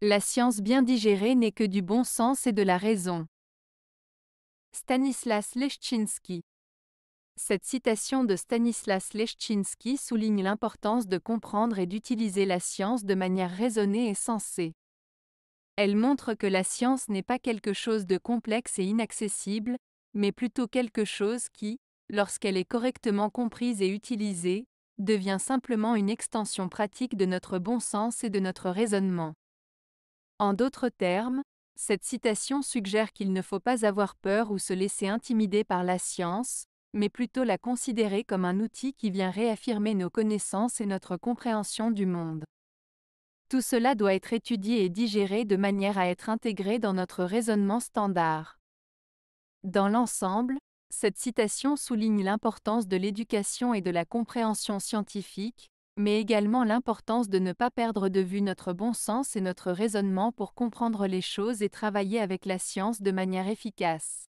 La science bien digérée n'est que du bon sens et de la raison. Stanislas Leszczynski Cette citation de Stanislas Leszczynski souligne l'importance de comprendre et d'utiliser la science de manière raisonnée et sensée. Elle montre que la science n'est pas quelque chose de complexe et inaccessible, mais plutôt quelque chose qui, lorsqu'elle est correctement comprise et utilisée, devient simplement une extension pratique de notre bon sens et de notre raisonnement. En d'autres termes, cette citation suggère qu'il ne faut pas avoir peur ou se laisser intimider par la science, mais plutôt la considérer comme un outil qui vient réaffirmer nos connaissances et notre compréhension du monde. Tout cela doit être étudié et digéré de manière à être intégré dans notre raisonnement standard. Dans l'ensemble, cette citation souligne l'importance de l'éducation et de la compréhension scientifique, mais également l'importance de ne pas perdre de vue notre bon sens et notre raisonnement pour comprendre les choses et travailler avec la science de manière efficace.